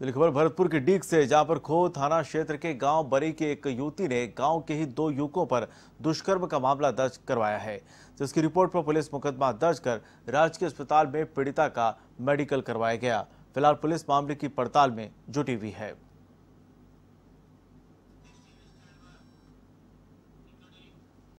चलिए तो खबर भरतपुर के डीग से जहां पर खो थाना क्षेत्र के गांव बरी के एक युवती ने गांव के ही दो युवकों पर दुष्कर्म का मामला दर्ज करवाया है जिसकी तो रिपोर्ट पर पुलिस मुकदमा दर्ज कर राजकीय अस्पताल में पीड़िता का मेडिकल करवाया गया फिलहाल पुलिस मामले की पड़ताल में जुटी हुई है